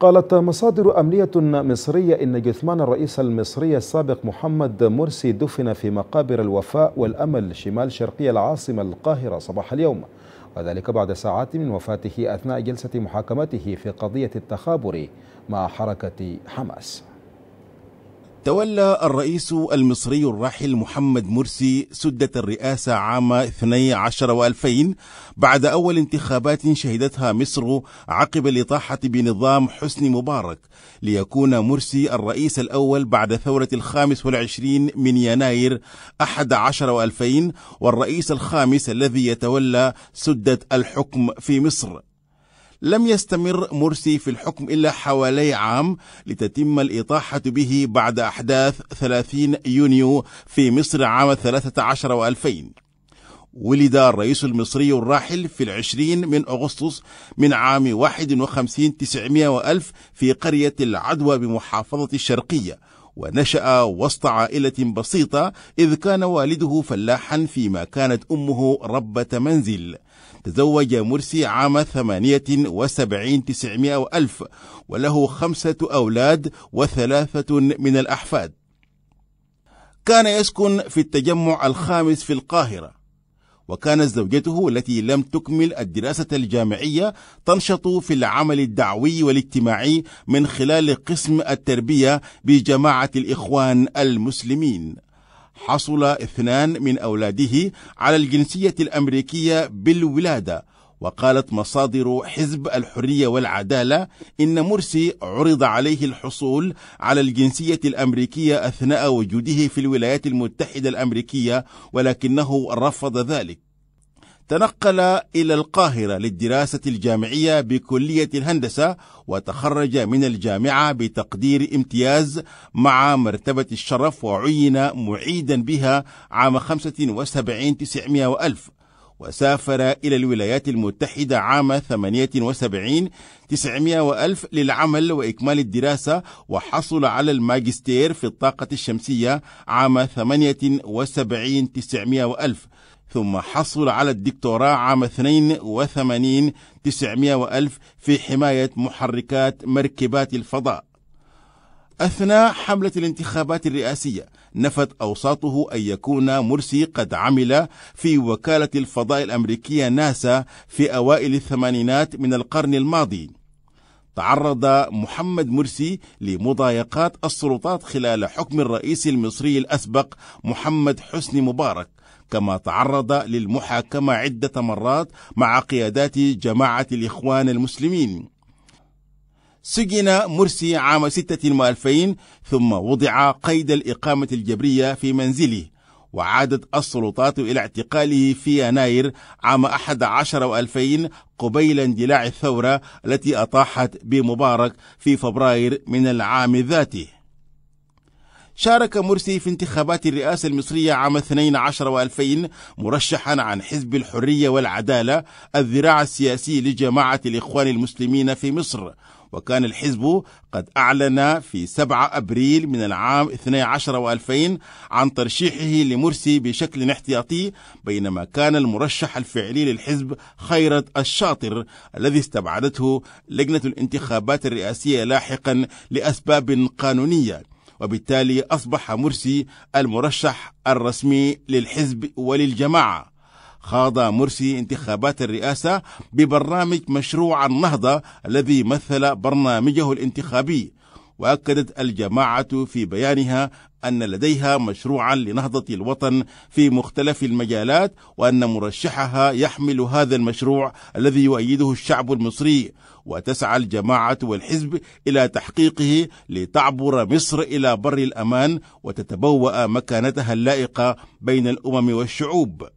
قالت مصادر أمنية مصرية إن جثمان الرئيس المصري السابق محمد مرسي دفن في مقابر الوفاء والأمل شمال شرقي العاصمة القاهرة صباح اليوم وذلك بعد ساعات من وفاته أثناء جلسة محاكمته في قضية التخابر مع حركة حماس تولى الرئيس المصري الراحل محمد مرسي سدة الرئاسة عام 12 و2000 بعد أول انتخابات شهدتها مصر عقب الإطاحة بنظام حسني مبارك ليكون مرسي الرئيس الأول بعد ثورة الخامس والعشرين من يناير 11 و2000 والرئيس الخامس الذي يتولى سدة الحكم في مصر لم يستمر مرسي في الحكم إلا حوالي عام لتتم الإطاحة به بعد أحداث 30 يونيو في مصر عام 13 و2000 ولد الرئيس المصري الراحل في العشرين من أغسطس من عام 51 تسعمائة وألف في قرية العدوى بمحافظة الشرقية ونشأ وسط عائلة بسيطة إذ كان والده فلاحا فيما كانت أمه ربة منزل تزوج مرسي عام ثمانية وسبعين تسعمائة وألف وله خمسة أولاد وثلاثة من الأحفاد كان يسكن في التجمع الخامس في القاهرة وكانت زوجته التي لم تكمل الدراسة الجامعية تنشط في العمل الدعوي والاجتماعي من خلال قسم التربية بجماعة الإخوان المسلمين. حصل اثنان من أولاده على الجنسية الأمريكية بالولادة وقالت مصادر حزب الحرية والعدالة إن مرسي عرض عليه الحصول على الجنسية الأمريكية أثناء وجوده في الولايات المتحدة الأمريكية ولكنه رفض ذلك تنقل إلى القاهرة للدراسة الجامعية بكلية الهندسة وتخرج من الجامعة بتقدير امتياز مع مرتبة الشرف وعين معيدا بها عام 75 900 وألف وسافر إلى الولايات المتحدة عام 78 900 وألف للعمل وإكمال الدراسة وحصل على الماجستير في الطاقة الشمسية عام 78 900 وألف ثم حصل على الدكتوراه عام 82 900 وألف في حماية محركات مركبات الفضاء أثناء حملة الانتخابات الرئاسية نفت أوساطه أن يكون مرسي قد عمل في وكالة الفضاء الأمريكية ناسا في أوائل الثمانينات من القرن الماضي تعرض محمد مرسي لمضايقات السلطات خلال حكم الرئيس المصري الأسبق محمد حسني مبارك كما تعرض للمحاكمة عدة مرات مع قيادات جماعة الإخوان المسلمين سجن مرسي عام ستة وألفين ثم وضع قيد الإقامة الجبرية في منزله وعادت السلطات إلى اعتقاله في يناير عام أحد عشر وألفين قبيل اندلاع الثورة التي أطاحت بمبارك في فبراير من العام ذاته شارك مرسي في انتخابات الرئاسة المصرية عام 12 و2000 مرشحا عن حزب الحرية والعدالة الذراع السياسي لجماعة الإخوان المسلمين في مصر وكان الحزب قد أعلن في 7 أبريل من العام 12 و2000 عن ترشيحه لمرسي بشكل احتياطي بينما كان المرشح الفعلي للحزب خيرت الشاطر الذي استبعدته لجنة الانتخابات الرئاسية لاحقا لأسباب قانونية وبالتالي أصبح مرسي المرشح الرسمي للحزب وللجماعة خاض مرسي انتخابات الرئاسة ببرنامج مشروع النهضة الذي مثل برنامجه الانتخابي واكدت الجماعه في بيانها ان لديها مشروعا لنهضه الوطن في مختلف المجالات وان مرشحها يحمل هذا المشروع الذي يؤيده الشعب المصري وتسعى الجماعه والحزب الى تحقيقه لتعبر مصر الى بر الامان وتتبوا مكانتها اللائقه بين الامم والشعوب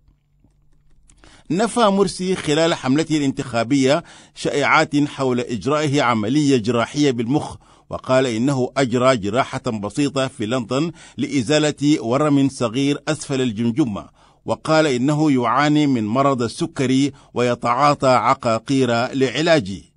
نفى مرسي خلال حملته الانتخابية شائعات حول إجرائه عملية جراحية بالمخ وقال إنه أجرى جراحة بسيطة في لندن لإزالة ورم صغير أسفل الجمجمة وقال إنه يعاني من مرض السكري ويتعاطى عقاقير لعلاجه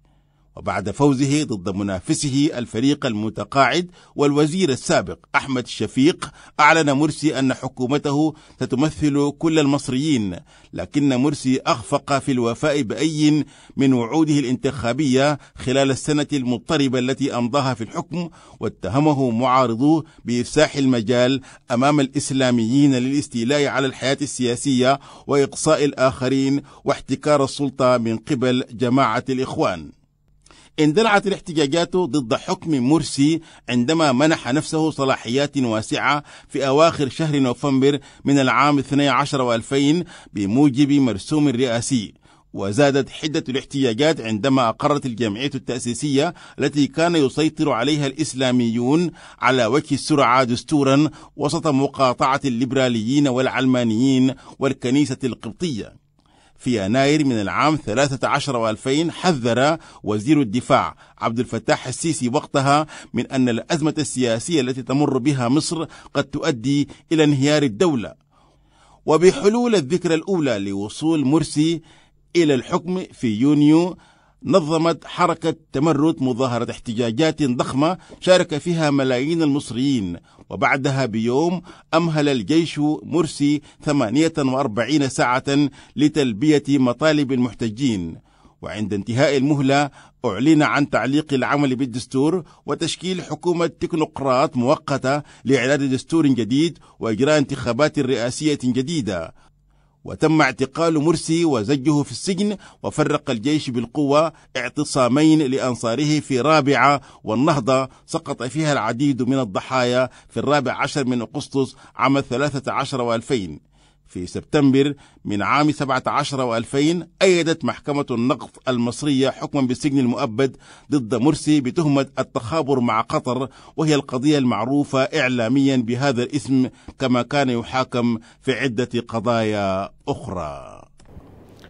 وبعد فوزه ضد منافسه الفريق المتقاعد والوزير السابق أحمد الشفيق أعلن مرسي أن حكومته ستمثل كل المصريين لكن مرسي أخفق في الوفاء بأي من وعوده الانتخابية خلال السنة المضطربة التي أمضاها في الحكم واتهمه معارضوه بإفساح المجال أمام الإسلاميين للاستيلاء على الحياة السياسية وإقصاء الآخرين واحتكار السلطة من قبل جماعة الإخوان اندلعت الاحتجاجات ضد حكم مرسي عندما منح نفسه صلاحيات واسعة في أواخر شهر نوفمبر من العام 12 و2000 بموجب مرسوم رئاسي وزادت حدة الاحتجاجات عندما أقرت الجمعية التأسيسية التي كان يسيطر عليها الإسلاميون على وجه السرعة دستورا وسط مقاطعة الليبراليين والعلمانيين والكنيسة القبطية في يناير من العام 13 و2000 حذر وزير الدفاع عبد الفتاح السيسي وقتها من أن الأزمة السياسية التي تمر بها مصر قد تؤدي إلى انهيار الدولة وبحلول الذكرى الأولى لوصول مرسي إلى الحكم في يونيو نظمت حركة تمرد مظاهرة احتجاجات ضخمة شارك فيها ملايين المصريين وبعدها بيوم أمهل الجيش مرسي 48 ساعة لتلبية مطالب المحتجين وعند انتهاء المهلة أعلن عن تعليق العمل بالدستور وتشكيل حكومة تكنوقراط مؤقتة لإعداد دستور جديد وإجراء انتخابات رئاسية جديدة وتم اعتقال مرسي وزجه في السجن وفرق الجيش بالقوة اعتصامين لأنصاره في رابعة والنهضة سقط فيها العديد من الضحايا في الرابع عشر من أغسطس عام 13 و2000 في سبتمبر من عام 17 و2000 أيدت محكمة النقض المصرية حكما بالسجن المؤبد ضد مرسي بتهمة التخابر مع قطر وهي القضية المعروفة إعلاميا بهذا الاسم كما كان يحاكم في عدة قضايا أخرى